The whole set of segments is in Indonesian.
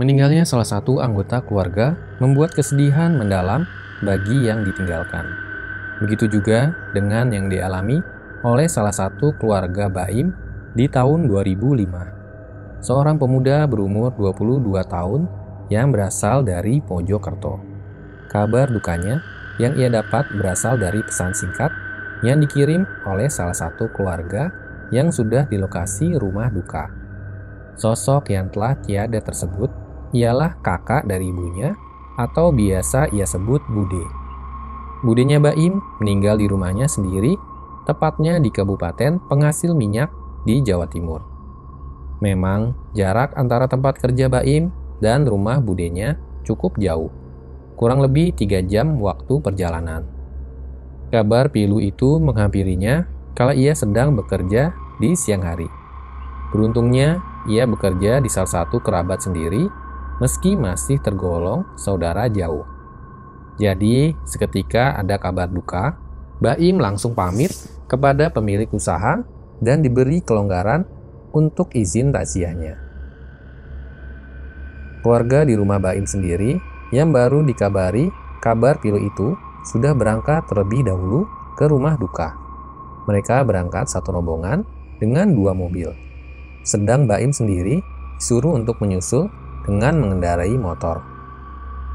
Meninggalnya salah satu anggota keluarga membuat kesedihan mendalam bagi yang ditinggalkan. Begitu juga dengan yang dialami oleh salah satu keluarga Baim di tahun 2005. Seorang pemuda berumur 22 tahun yang berasal dari Mojokerto. Kabar dukanya yang ia dapat berasal dari pesan singkat yang dikirim oleh salah satu keluarga yang sudah di lokasi rumah duka. Sosok yang telah tiada tersebut ialah kakak dari ibunya atau biasa ia sebut Bude. Budenya Baim meninggal di rumahnya sendiri, tepatnya di Kabupaten Penghasil Minyak di Jawa Timur. Memang jarak antara tempat kerja Baim dan rumah Budenya cukup jauh, kurang lebih tiga jam waktu perjalanan. Kabar pilu itu menghampirinya kala ia sedang bekerja di siang hari. Beruntungnya, ia bekerja di salah satu kerabat sendiri meski masih tergolong saudara jauh. Jadi, seketika ada kabar duka, Baim langsung pamit kepada pemilik usaha dan diberi kelonggaran untuk izin takziahnya. Keluarga di rumah Baim sendiri yang baru dikabari kabar pilu itu sudah berangkat terlebih dahulu ke rumah duka. Mereka berangkat satu rombongan dengan dua mobil. Sedang Baim sendiri disuruh untuk menyusul dengan mengendarai motor.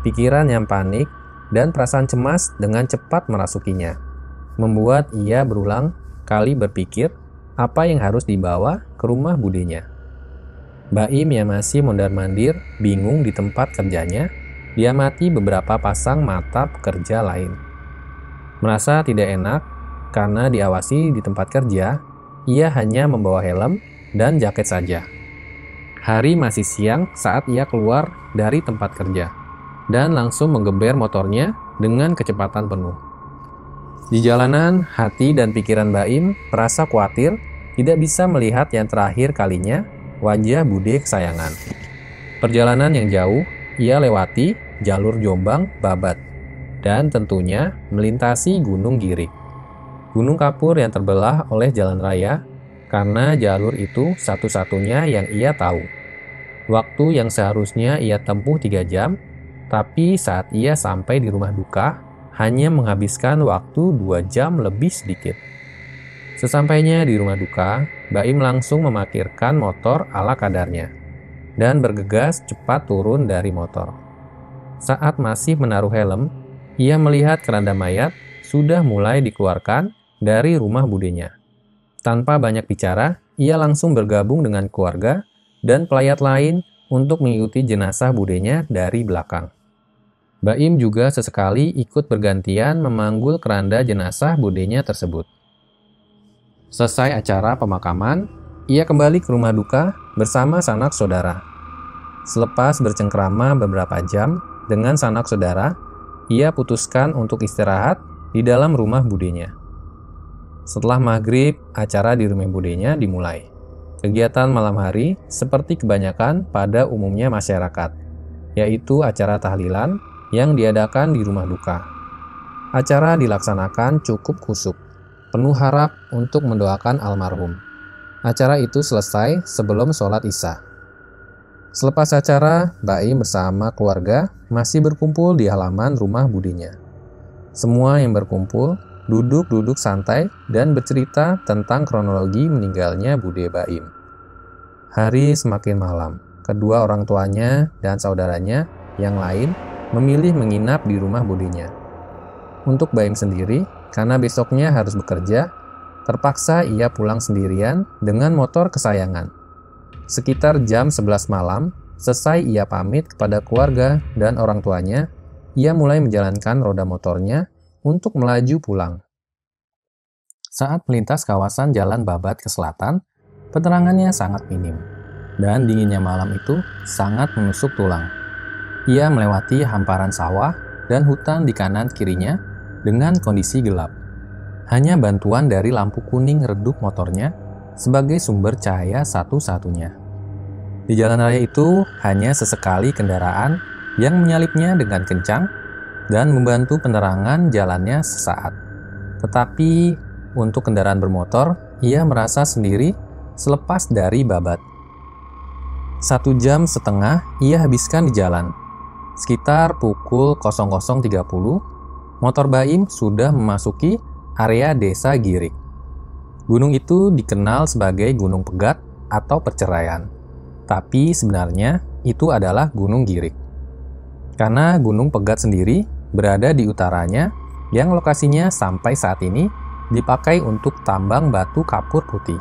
Pikiran yang panik dan perasaan cemas dengan cepat merasukinya, membuat ia berulang kali berpikir apa yang harus dibawa ke rumah budenya. Baim yang masih mondar-mandir, bingung di tempat kerjanya, dia mati beberapa pasang mata pekerja lain. Merasa tidak enak karena diawasi di tempat kerja, ia hanya membawa helm dan jaket saja. Hari masih siang saat ia keluar dari tempat kerja dan langsung menggeber motornya dengan kecepatan penuh. Di jalanan, hati dan pikiran Baim merasa khawatir tidak bisa melihat yang terakhir kalinya wajah Bude kesayangan. Perjalanan yang jauh ia lewati jalur Jombang Babat dan tentunya melintasi Gunung Giri. Gunung kapur yang terbelah oleh jalan raya karena jalur itu satu-satunya yang ia tahu. Waktu yang seharusnya ia tempuh tiga jam, tapi saat ia sampai di rumah duka, hanya menghabiskan waktu dua jam lebih sedikit. Sesampainya di rumah duka, Baim langsung memakirkan motor ala kadarnya dan bergegas cepat turun dari motor. Saat masih menaruh helm, ia melihat keranda mayat sudah mulai dikeluarkan dari rumah budenya. Tanpa banyak bicara, ia langsung bergabung dengan keluarga dan pelayat lain untuk mengikuti jenazah budenya dari belakang. Baim juga sesekali ikut bergantian memanggul keranda jenazah budenya tersebut. Selesai acara pemakaman, ia kembali ke rumah duka bersama sanak saudara. Selepas bercengkrama beberapa jam dengan sanak saudara, ia putuskan untuk istirahat di dalam rumah budenya. Setelah maghrib, acara di rumah budenya dimulai kegiatan malam hari seperti kebanyakan pada umumnya masyarakat, yaitu acara tahlilan yang diadakan di rumah duka. Acara dilaksanakan cukup kusuk, penuh harap untuk mendoakan almarhum. Acara itu selesai sebelum sholat Isya. Selepas acara, Baim bersama keluarga masih berkumpul di halaman rumah budinya. Semua yang berkumpul duduk-duduk santai dan bercerita tentang kronologi meninggalnya Bude Baim. Hari semakin malam, kedua orang tuanya dan saudaranya yang lain memilih menginap di rumah budinya. Untuk Baim sendiri, karena besoknya harus bekerja, terpaksa ia pulang sendirian dengan motor kesayangan. Sekitar jam 11 malam, selesai ia pamit kepada keluarga dan orang tuanya, ia mulai menjalankan roda motornya untuk melaju pulang. Saat melintas kawasan Jalan Babat ke selatan, Penerangannya sangat minim, dan dinginnya malam itu sangat menusuk tulang. Ia melewati hamparan sawah dan hutan di kanan kirinya dengan kondisi gelap. Hanya bantuan dari lampu kuning redup motornya sebagai sumber cahaya satu-satunya. Di jalan raya itu hanya sesekali kendaraan yang menyalipnya dengan kencang dan membantu penerangan jalannya sesaat. Tetapi untuk kendaraan bermotor, ia merasa sendiri selepas dari babat. Satu jam setengah ia habiskan di jalan. Sekitar pukul 00.30, motor Baim sudah memasuki area desa Girik. Gunung itu dikenal sebagai Gunung Pegat atau Perceraian, tapi sebenarnya itu adalah Gunung Girik. Karena Gunung Pegat sendiri berada di utaranya yang lokasinya sampai saat ini dipakai untuk tambang batu kapur putih.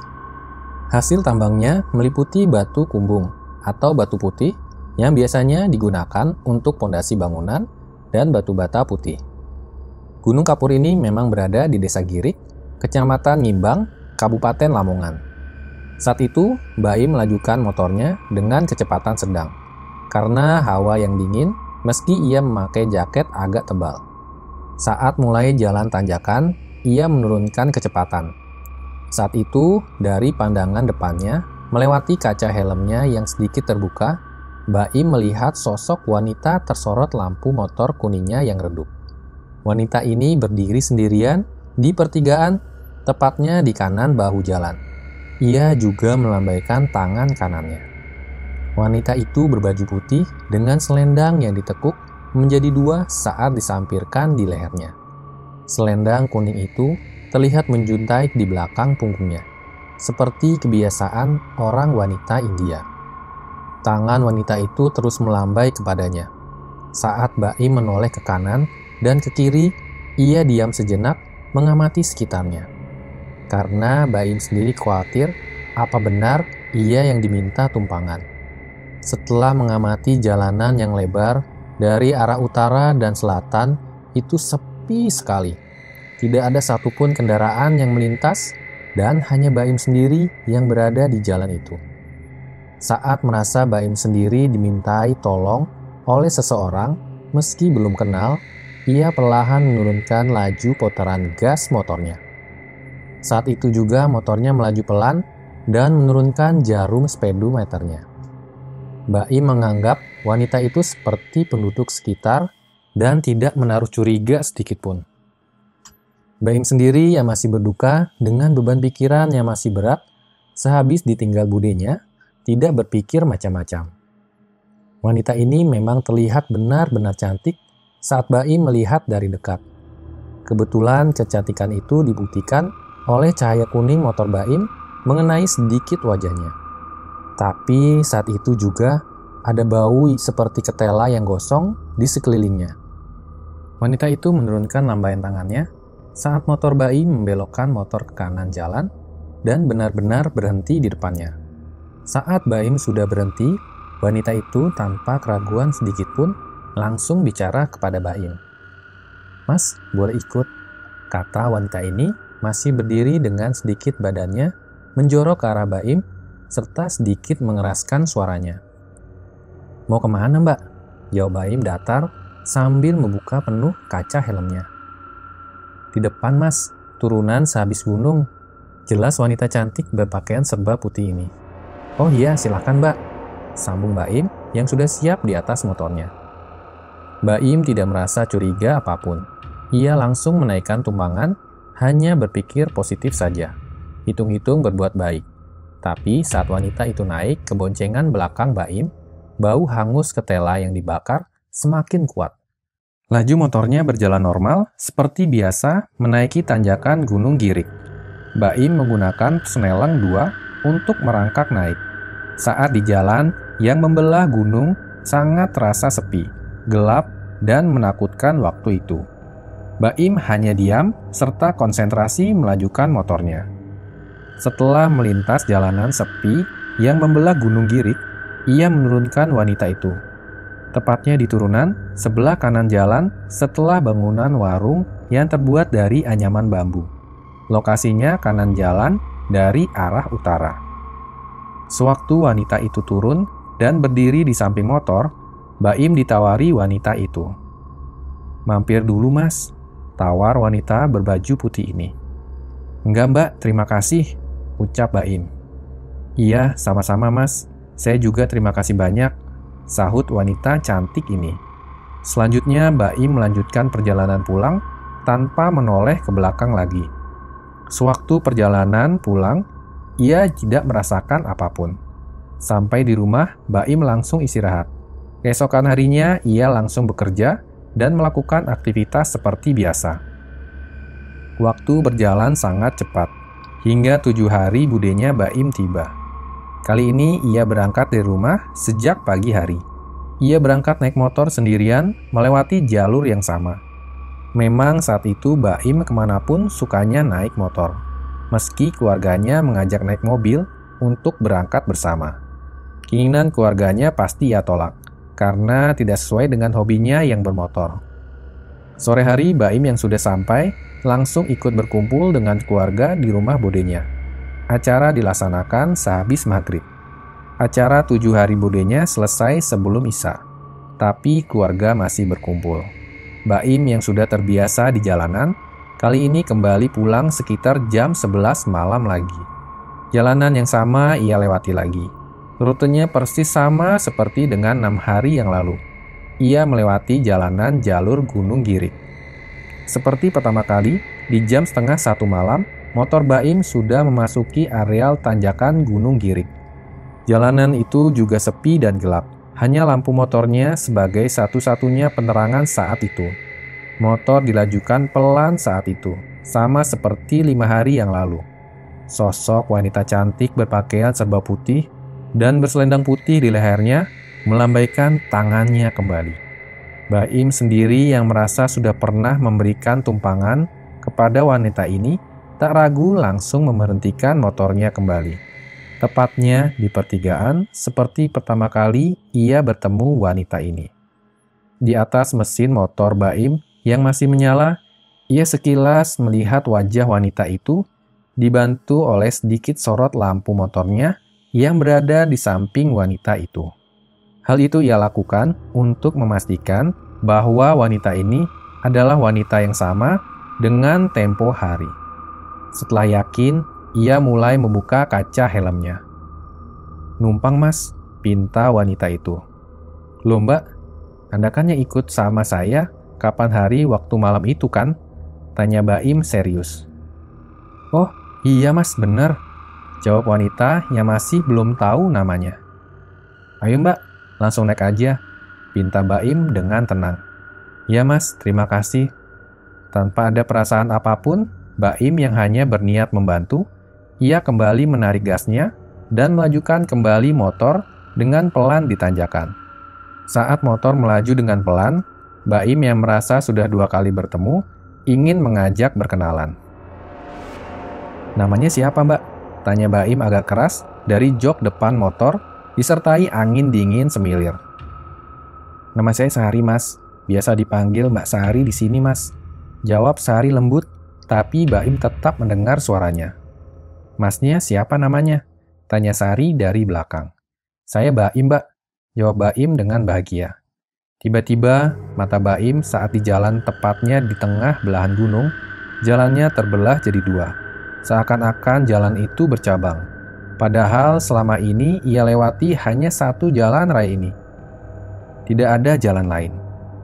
Hasil tambangnya meliputi batu kumbung atau batu putih yang biasanya digunakan untuk pondasi bangunan dan batu bata putih. Gunung Kapur ini memang berada di Desa Girik, Kecamatan Ngimbang, Kabupaten Lamongan. Saat itu, Bayi melajukan motornya dengan kecepatan sedang karena hawa yang dingin meski ia memakai jaket agak tebal. Saat mulai jalan tanjakan, ia menurunkan kecepatan saat itu, dari pandangan depannya, melewati kaca helmnya yang sedikit terbuka, Baim melihat sosok wanita tersorot lampu motor kuningnya yang redup. Wanita ini berdiri sendirian di pertigaan, tepatnya di kanan bahu jalan. Ia juga melambaikan tangan kanannya. Wanita itu berbaju putih dengan selendang yang ditekuk menjadi dua saat disampirkan di lehernya. Selendang kuning itu terlihat menjuntai di belakang punggungnya, seperti kebiasaan orang wanita India. Tangan wanita itu terus melambai kepadanya. Saat Baim menoleh ke kanan dan ke kiri, ia diam sejenak mengamati sekitarnya. Karena Baim sendiri khawatir apa benar ia yang diminta tumpangan. Setelah mengamati jalanan yang lebar dari arah utara dan selatan, itu sepi sekali tidak ada satupun kendaraan yang melintas dan hanya Baim sendiri yang berada di jalan itu. Saat merasa Baim sendiri dimintai tolong oleh seseorang, meski belum kenal, ia perlahan menurunkan laju putaran gas motornya. Saat itu juga motornya melaju pelan dan menurunkan jarum speedometernya. Baim menganggap wanita itu seperti penduduk sekitar dan tidak menaruh curiga sedikitpun. Baim sendiri yang masih berduka dengan beban pikiran yang masih berat sehabis ditinggal budenya, tidak berpikir macam-macam. Wanita ini memang terlihat benar-benar cantik saat Baim melihat dari dekat. Kebetulan kecantikan itu dibuktikan oleh cahaya kuning motor Baim mengenai sedikit wajahnya. Tapi saat itu juga ada bau seperti ketela yang gosong di sekelilingnya. Wanita itu menurunkan lambaian tangannya saat motor bayi membelokkan motor ke kanan jalan dan benar-benar berhenti di depannya. Saat Baim sudah berhenti, wanita itu tanpa keraguan sedikit pun langsung bicara kepada Baim. Mas, boleh ikut, kata wanita ini masih berdiri dengan sedikit badannya menjorok ke arah Baim serta sedikit mengeraskan suaranya. Mau kemana mbak? Jawab Baim datar sambil membuka penuh kaca helmnya. Di depan mas, turunan sehabis gunung. Jelas wanita cantik berpakaian serba putih ini. Oh iya, silahkan mbak. Sambung Mbak Im yang sudah siap di atas motornya. Mbak Im tidak merasa curiga apapun. Ia langsung menaikkan tumpangan, hanya berpikir positif saja. Hitung-hitung berbuat baik. Tapi saat wanita itu naik ke boncengan belakang Mbak Im, bau hangus ketela yang dibakar semakin kuat. Laju motornya berjalan normal, seperti biasa menaiki tanjakan Gunung Girik. Baim menggunakan seneleng dua untuk merangkak naik. Saat di jalan yang membelah gunung sangat terasa sepi, gelap, dan menakutkan waktu itu. Baim hanya diam serta konsentrasi melajukan motornya. Setelah melintas jalanan sepi yang membelah Gunung Girik, ia menurunkan wanita itu tepatnya di turunan sebelah kanan jalan setelah bangunan warung yang terbuat dari anyaman bambu. Lokasinya kanan jalan dari arah utara. Sewaktu wanita itu turun dan berdiri di samping motor, Baim ditawari wanita itu. Mampir dulu mas, tawar wanita berbaju putih ini. Enggak mbak, terima kasih, ucap Baim. Iya, sama-sama mas. Saya juga terima kasih banyak, sahut wanita cantik ini. Selanjutnya Baim melanjutkan perjalanan pulang tanpa menoleh ke belakang lagi. Sewaktu perjalanan pulang, ia tidak merasakan apapun. Sampai di rumah, Baim langsung istirahat. Keesokan harinya, ia langsung bekerja dan melakukan aktivitas seperti biasa. Waktu berjalan sangat cepat, hingga tujuh hari budenya Baim tiba. Kali ini ia berangkat dari rumah sejak pagi hari. Ia berangkat naik motor sendirian melewati jalur yang sama. Memang saat itu Baim kemanapun sukanya naik motor. Meski keluarganya mengajak naik mobil untuk berangkat bersama. Keinginan keluarganya pasti ia tolak, karena tidak sesuai dengan hobinya yang bermotor. Sore hari Baim yang sudah sampai, langsung ikut berkumpul dengan keluarga di rumah bodenya. Acara dilaksanakan sehabis maghrib. Acara tujuh hari budenya selesai sebelum Isya, tapi keluarga masih berkumpul. Baim yang sudah terbiasa di jalanan, kali ini kembali pulang sekitar jam 11 malam lagi. Jalanan yang sama ia lewati lagi. Rutenya persis sama seperti dengan enam hari yang lalu. Ia melewati jalanan jalur Gunung Girik. Seperti pertama kali, di jam setengah satu malam, motor Baim sudah memasuki areal tanjakan Gunung Girik. Jalanan itu juga sepi dan gelap. Hanya lampu motornya sebagai satu-satunya penerangan saat itu. Motor dilajukan pelan saat itu, sama seperti lima hari yang lalu. Sosok wanita cantik berpakaian serba putih dan berselendang putih di lehernya melambaikan tangannya kembali. Baim sendiri yang merasa sudah pernah memberikan tumpangan kepada wanita ini tak ragu langsung memberhentikan motornya kembali. Tepatnya di pertigaan, seperti pertama kali ia bertemu wanita ini. Di atas mesin motor Baim yang masih menyala, ia sekilas melihat wajah wanita itu dibantu oleh sedikit sorot lampu motornya yang berada di samping wanita itu. Hal itu ia lakukan untuk memastikan bahwa wanita ini adalah wanita yang sama dengan tempo hari. Setelah yakin, ia mulai membuka kaca helmnya. Numpang mas, pinta wanita itu. Loh mbak, Anda kan yang ikut sama saya kapan hari waktu malam itu kan? Tanya Baim serius. Oh, iya mas, bener. Jawab wanita yang masih belum tahu namanya. Ayo mbak, langsung naik aja. Pinta Baim dengan tenang. Iya mas, terima kasih. Tanpa ada perasaan apapun, Baim yang hanya berniat membantu, ia kembali menarik gasnya dan melajukan kembali motor dengan pelan di tanjakan. Saat motor melaju dengan pelan, Baim yang merasa sudah dua kali bertemu ingin mengajak berkenalan. Namanya siapa mbak? Tanya Baim agak keras dari jok depan motor disertai angin dingin semilir. Nama saya Sari mas, biasa dipanggil Mbak Sari di sini mas. Jawab Sari lembut tapi Baim tetap mendengar suaranya. Masnya siapa namanya? Tanya Sari dari belakang. Saya Baim, Mbak. Jawab Baim dengan bahagia. Tiba-tiba, mata Baim saat di jalan tepatnya di tengah belahan gunung, jalannya terbelah jadi dua. Seakan-akan jalan itu bercabang. Padahal selama ini ia lewati hanya satu jalan raya ini. Tidak ada jalan lain.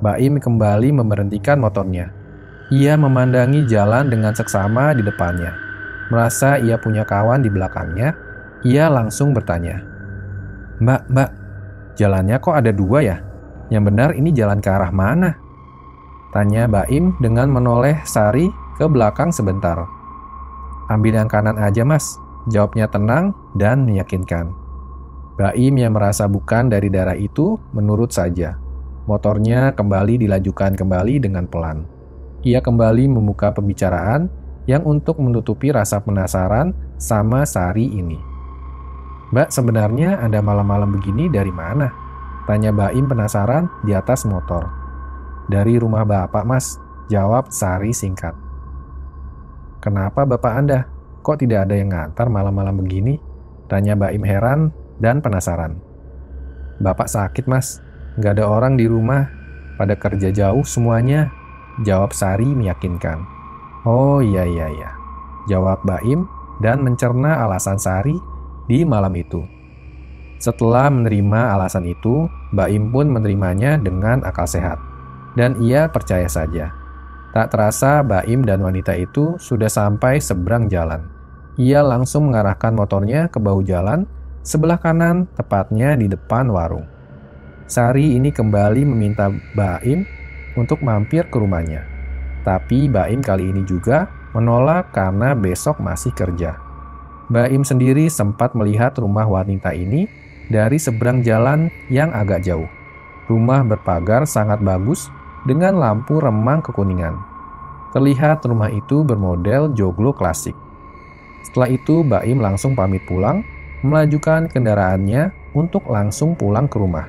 Baim kembali memberhentikan motornya. Ia memandangi jalan dengan seksama di depannya. Merasa ia punya kawan di belakangnya, ia langsung bertanya, Mbak, mbak, jalannya kok ada dua ya? Yang benar ini jalan ke arah mana? Tanya Baim dengan menoleh Sari ke belakang sebentar. Ambil yang kanan aja mas, jawabnya tenang dan meyakinkan. Baim yang merasa bukan dari darah itu menurut saja. Motornya kembali dilajukan kembali dengan pelan. Ia kembali membuka pembicaraan yang untuk menutupi rasa penasaran sama Sari ini. Mbak, sebenarnya Anda malam-malam begini dari mana? Tanya Baim penasaran di atas motor. Dari rumah Bapak, Mas. Jawab Sari singkat. Kenapa Bapak Anda? Kok tidak ada yang ngantar malam-malam begini? Tanya Baim heran dan penasaran. Bapak sakit, Mas. Gak ada orang di rumah. Pada kerja jauh semuanya Jawab Sari meyakinkan. Oh iya iya iya. Jawab Baim dan mencerna alasan Sari di malam itu. Setelah menerima alasan itu, Baim pun menerimanya dengan akal sehat. Dan ia percaya saja. Tak terasa Baim dan wanita itu sudah sampai seberang jalan. Ia langsung mengarahkan motornya ke bahu jalan sebelah kanan tepatnya di depan warung. Sari ini kembali meminta Baim untuk mampir ke rumahnya. Tapi Baim kali ini juga menolak karena besok masih kerja. Baim sendiri sempat melihat rumah wanita ini dari seberang jalan yang agak jauh. Rumah berpagar sangat bagus dengan lampu remang kekuningan. Terlihat rumah itu bermodel joglo klasik. Setelah itu Baim langsung pamit pulang, melajukan kendaraannya untuk langsung pulang ke rumah.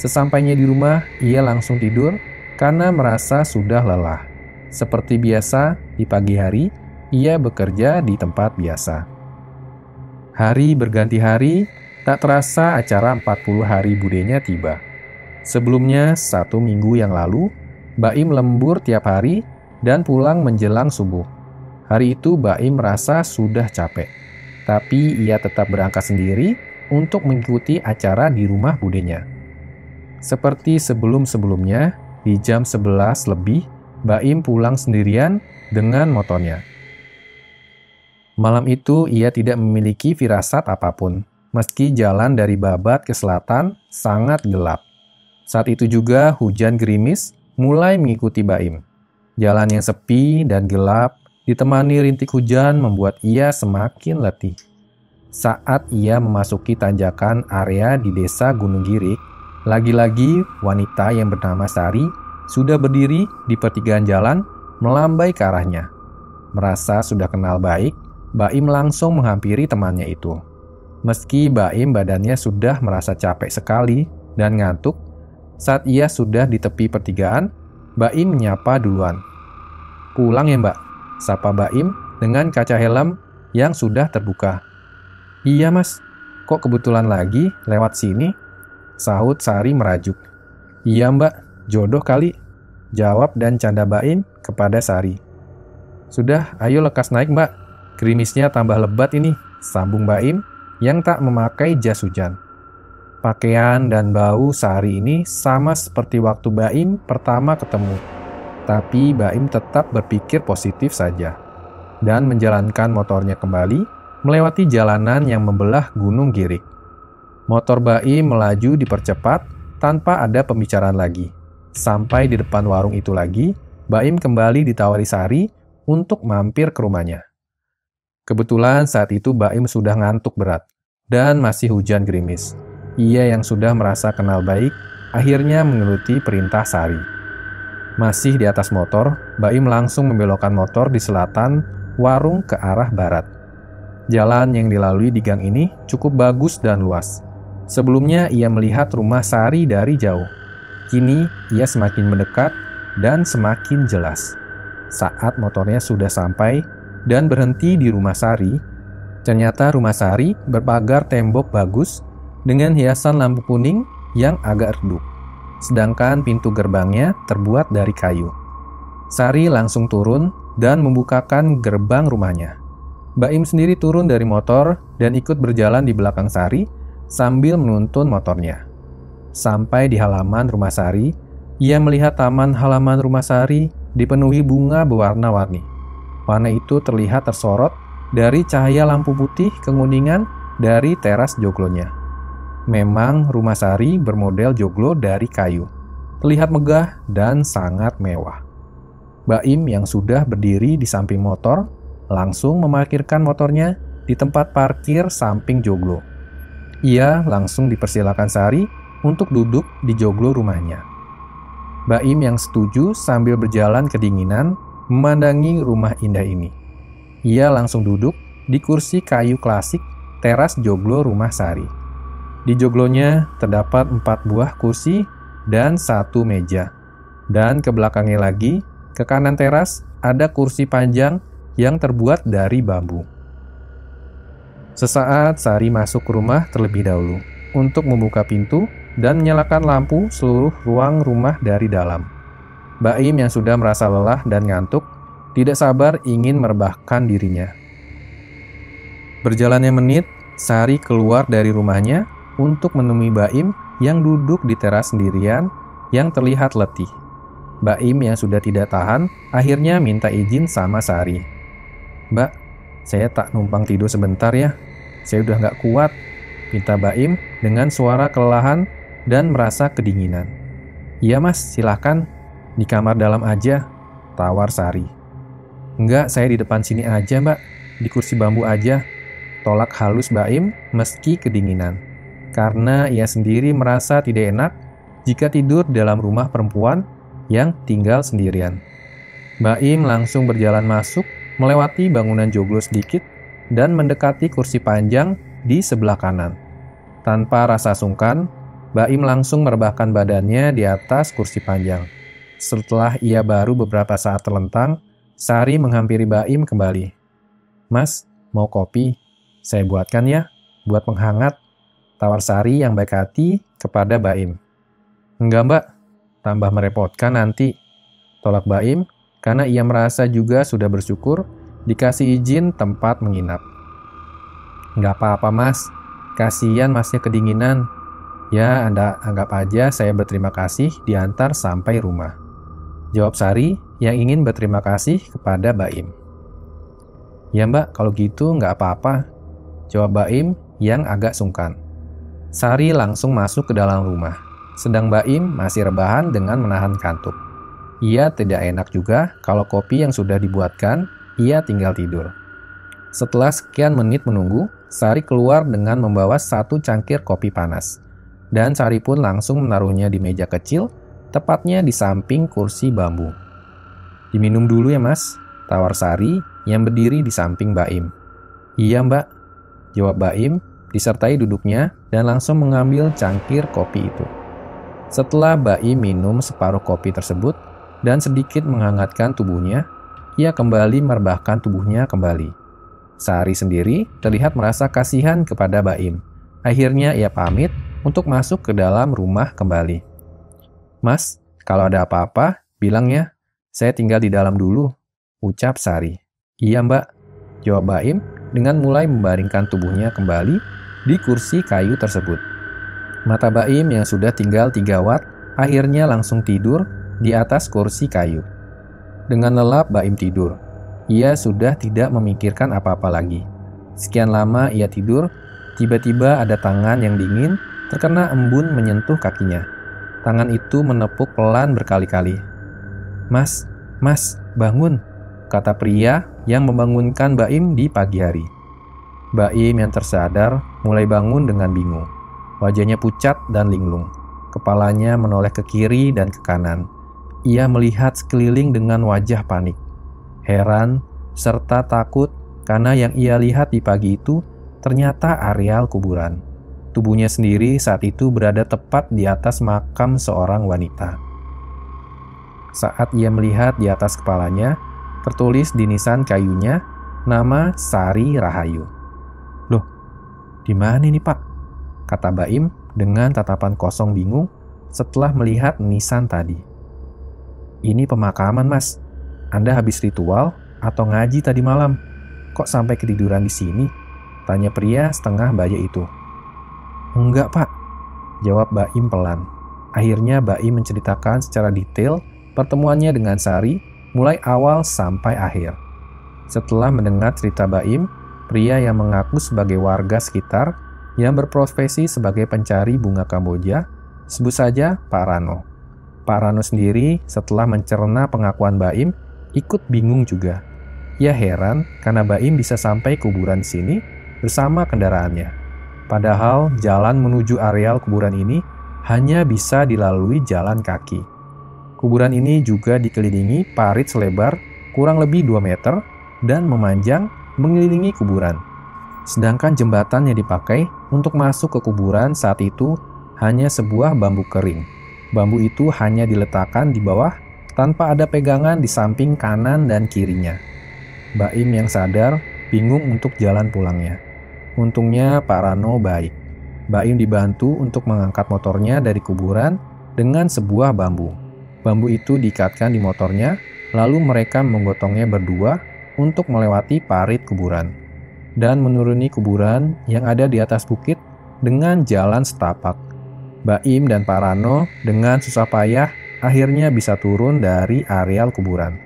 Sesampainya di rumah, ia langsung tidur karena merasa sudah lelah. Seperti biasa, di pagi hari ia bekerja di tempat biasa. Hari berganti hari, tak terasa acara 40 hari budenya tiba. Sebelumnya, satu minggu yang lalu, Baim lembur tiap hari dan pulang menjelang subuh. Hari itu Baim merasa sudah capek, tapi ia tetap berangkat sendiri untuk mengikuti acara di rumah budenya. Seperti sebelum-sebelumnya, di jam 11 lebih, Baim pulang sendirian dengan motornya. Malam itu ia tidak memiliki firasat apapun, meski jalan dari Babat ke selatan sangat gelap. Saat itu juga hujan gerimis mulai mengikuti Baim. Jalan yang sepi dan gelap ditemani rintik hujan membuat ia semakin letih. Saat ia memasuki tanjakan area di desa Gunung Girik, lagi-lagi, wanita yang bernama Sari sudah berdiri di pertigaan jalan, melambai ke arahnya. Merasa sudah kenal baik, Baim langsung menghampiri temannya itu. Meski Baim badannya sudah merasa capek sekali dan ngantuk, saat ia sudah di tepi pertigaan, Baim menyapa duluan. Pulang ya mbak, sapa Baim dengan kaca helm yang sudah terbuka. Iya mas, kok kebetulan lagi lewat sini Sahut Sari merajuk. Iya mbak, jodoh kali. Jawab dan canda baim kepada Sari. Sudah, ayo lekas naik mbak. Krimisnya tambah lebat ini, sambung baim yang tak memakai jas hujan. Pakaian dan bau Sari ini sama seperti waktu Baim pertama ketemu. Tapi Baim tetap berpikir positif saja dan menjalankan motornya kembali melewati jalanan yang membelah Gunung Girik. Motor Bai melaju dipercepat tanpa ada pembicaraan lagi. Sampai di depan warung itu lagi, Baim kembali ditawari Sari untuk mampir ke rumahnya. Kebetulan saat itu Baim sudah ngantuk berat dan masih hujan gerimis. Ia yang sudah merasa kenal baik akhirnya mengikuti perintah Sari. Masih di atas motor, Baim langsung membelokkan motor di selatan warung ke arah barat. Jalan yang dilalui di gang ini cukup bagus dan luas. Sebelumnya ia melihat rumah Sari dari jauh. Kini ia semakin mendekat dan semakin jelas. Saat motornya sudah sampai dan berhenti di rumah Sari, ternyata rumah Sari berpagar tembok bagus dengan hiasan lampu kuning yang agak redup. Sedangkan pintu gerbangnya terbuat dari kayu. Sari langsung turun dan membukakan gerbang rumahnya. Baim sendiri turun dari motor dan ikut berjalan di belakang Sari sambil menuntun motornya. Sampai di halaman rumah Sari, ia melihat taman halaman rumah Sari dipenuhi bunga berwarna-warni. Warna itu terlihat tersorot dari cahaya lampu putih kenguningan dari teras joglonya. Memang rumah Sari bermodel joglo dari kayu. Terlihat megah dan sangat mewah. Baim yang sudah berdiri di samping motor langsung memarkirkan motornya di tempat parkir samping joglo. Ia langsung dipersilakan Sari untuk duduk di joglo rumahnya. Baim yang setuju sambil berjalan kedinginan memandangi rumah indah ini. Ia langsung duduk di kursi kayu klasik teras joglo rumah Sari. Di joglonya terdapat empat buah kursi dan satu meja. Dan ke belakangnya lagi, ke kanan teras ada kursi panjang yang terbuat dari bambu. Sesaat Sari masuk ke rumah terlebih dahulu untuk membuka pintu dan menyalakan lampu seluruh ruang rumah dari dalam. Baim yang sudah merasa lelah dan ngantuk tidak sabar ingin merebahkan dirinya. Berjalannya menit, Sari keluar dari rumahnya untuk menemui Baim yang duduk di teras sendirian yang terlihat letih. Baim yang sudah tidak tahan akhirnya minta izin sama Sari. Mbak, saya tak numpang tidur sebentar ya. Saya udah nggak kuat, pinta Baim dengan suara kelelahan dan merasa kedinginan. Iya mas, silahkan. Di kamar dalam aja, tawar Sari. Enggak, saya di depan sini aja mbak, di kursi bambu aja. Tolak halus Baim meski kedinginan. Karena ia sendiri merasa tidak enak jika tidur dalam rumah perempuan yang tinggal sendirian. Baim langsung berjalan masuk, melewati bangunan joglo sedikit dan mendekati kursi panjang di sebelah kanan. Tanpa rasa sungkan, Baim langsung merebahkan badannya di atas kursi panjang. Setelah ia baru beberapa saat terlentang, Sari menghampiri Baim kembali. Mas, mau kopi? Saya buatkan ya, buat penghangat. Tawar Sari yang baik hati kepada Baim. Enggak mbak, tambah merepotkan nanti. Tolak Baim, karena ia merasa juga sudah bersyukur Dikasih izin tempat menginap. Nggak apa-apa mas, kasihan masnya kedinginan. Ya, Anda anggap aja saya berterima kasih diantar sampai rumah. Jawab Sari yang ingin berterima kasih kepada Baim. Ya mbak, kalau gitu nggak apa-apa. Jawab Baim yang agak sungkan. Sari langsung masuk ke dalam rumah. Sedang Baim masih rebahan dengan menahan kantuk. Ia tidak enak juga kalau kopi yang sudah dibuatkan ia tinggal tidur. Setelah sekian menit menunggu, Sari keluar dengan membawa satu cangkir kopi panas. Dan Sari pun langsung menaruhnya di meja kecil, tepatnya di samping kursi bambu. Diminum dulu ya mas, tawar Sari yang berdiri di samping Baim. Iya mbak, jawab Baim disertai duduknya dan langsung mengambil cangkir kopi itu. Setelah Baim minum separuh kopi tersebut dan sedikit menghangatkan tubuhnya, ia kembali merebahkan tubuhnya kembali. Sari sendiri terlihat merasa kasihan kepada Baim. Akhirnya ia pamit untuk masuk ke dalam rumah kembali. Mas, kalau ada apa-apa, bilang ya. Saya tinggal di dalam dulu, ucap Sari. Iya mbak, jawab Baim dengan mulai membaringkan tubuhnya kembali di kursi kayu tersebut. Mata Baim yang sudah tinggal tiga watt akhirnya langsung tidur di atas kursi kayu. Dengan lelap Baim tidur. Ia sudah tidak memikirkan apa-apa lagi. Sekian lama ia tidur, tiba-tiba ada tangan yang dingin terkena embun menyentuh kakinya. Tangan itu menepuk pelan berkali-kali. Mas, mas, bangun, kata pria yang membangunkan Baim di pagi hari. Baim yang tersadar mulai bangun dengan bingung. Wajahnya pucat dan linglung. Kepalanya menoleh ke kiri dan ke kanan. Ia melihat sekeliling dengan wajah panik, heran, serta takut karena yang ia lihat di pagi itu ternyata areal kuburan. Tubuhnya sendiri saat itu berada tepat di atas makam seorang wanita. Saat ia melihat di atas kepalanya, tertulis di nisan kayunya nama Sari Rahayu. Loh, di mana ini pak? Kata Baim dengan tatapan kosong bingung setelah melihat nisan tadi. Ini pemakaman, Mas. Anda habis ritual atau ngaji tadi malam? Kok sampai ketiduran di sini? Tanya pria setengah baya itu. Enggak, Pak. Jawab Baim pelan. Akhirnya Baim menceritakan secara detail pertemuannya dengan Sari mulai awal sampai akhir. Setelah mendengar cerita Baim, pria yang mengaku sebagai warga sekitar yang berprofesi sebagai pencari bunga Kamboja, sebut saja Pak Rano Pak Rano sendiri setelah mencerna pengakuan Baim ikut bingung juga. Ia heran karena Baim bisa sampai kuburan sini bersama kendaraannya. Padahal jalan menuju areal kuburan ini hanya bisa dilalui jalan kaki. Kuburan ini juga dikelilingi parit selebar kurang lebih 2 meter dan memanjang mengelilingi kuburan. Sedangkan jembatan yang dipakai untuk masuk ke kuburan saat itu hanya sebuah bambu kering. Bambu itu hanya diletakkan di bawah tanpa ada pegangan di samping kanan dan kirinya. Baim yang sadar bingung untuk jalan pulangnya. Untungnya Pak Rano baik. Baim dibantu untuk mengangkat motornya dari kuburan dengan sebuah bambu. Bambu itu diikatkan di motornya, lalu mereka menggotongnya berdua untuk melewati parit kuburan dan menuruni kuburan yang ada di atas bukit dengan jalan setapak. Baim dan Pak Rano dengan susah payah akhirnya bisa turun dari areal kuburan.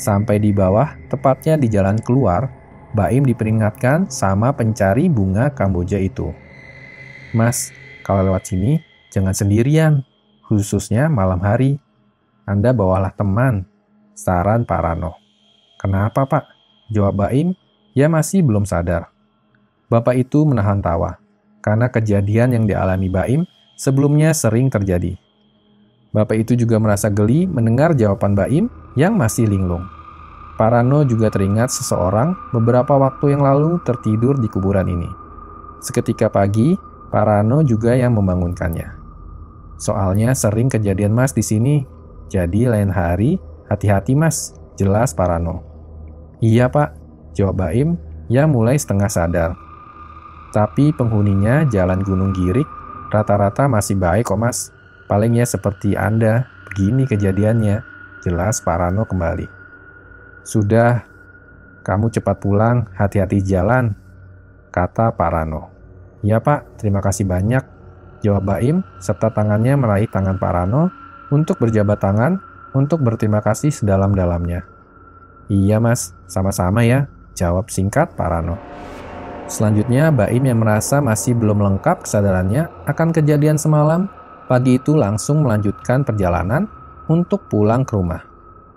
Sampai di bawah, tepatnya di jalan keluar, Baim diperingatkan sama pencari bunga Kamboja itu. Mas, kalau lewat sini, jangan sendirian, khususnya malam hari. Anda bawalah teman, saran Pak Rano. Kenapa Pak? Jawab Baim, Ya masih belum sadar. Bapak itu menahan tawa, karena kejadian yang dialami Baim sebelumnya sering terjadi. Bapak itu juga merasa geli mendengar jawaban Baim yang masih linglung. Parano juga teringat seseorang beberapa waktu yang lalu tertidur di kuburan ini. Seketika pagi, Parano juga yang membangunkannya. Soalnya sering kejadian mas di sini, jadi lain hari hati-hati mas, jelas Parano. Iya pak, jawab Baim yang mulai setengah sadar. Tapi penghuninya jalan Gunung Girik Rata-rata masih baik kok mas. Palingnya seperti Anda, begini kejadiannya. Jelas Pak Rano kembali. Sudah, kamu cepat pulang, hati-hati jalan, kata Pak Rano. Ya Pak, terima kasih banyak, jawab Baim serta tangannya meraih tangan Pak Rano untuk berjabat tangan untuk berterima kasih sedalam-dalamnya. Iya mas, sama-sama ya, jawab singkat Pak Rano. Selanjutnya, Baim yang merasa masih belum lengkap kesadarannya akan kejadian semalam, pagi itu langsung melanjutkan perjalanan untuk pulang ke rumah.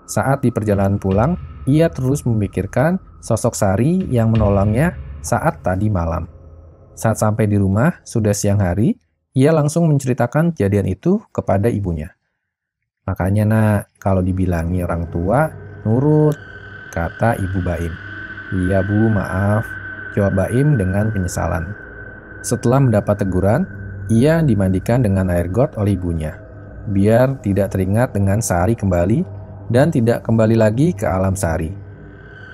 Saat di perjalanan pulang, ia terus memikirkan sosok Sari yang menolongnya saat tadi malam. Saat sampai di rumah, sudah siang hari, ia langsung menceritakan kejadian itu kepada ibunya. Makanya nak, kalau dibilangi orang tua, nurut, kata ibu Baim. Iya bu, maaf, Jawab Baim dengan penyesalan. Setelah mendapat teguran, ia dimandikan dengan air got oleh ibunya, biar tidak teringat dengan Sari kembali dan tidak kembali lagi ke alam Sari.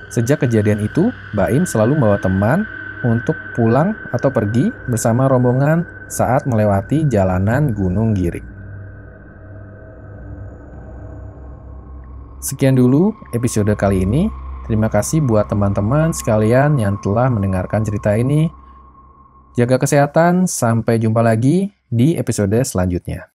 Sejak kejadian itu, Baim selalu membawa teman untuk pulang atau pergi bersama rombongan saat melewati jalanan Gunung Girik. Sekian dulu episode kali ini. Terima kasih buat teman-teman sekalian yang telah mendengarkan cerita ini. Jaga kesehatan, sampai jumpa lagi di episode selanjutnya.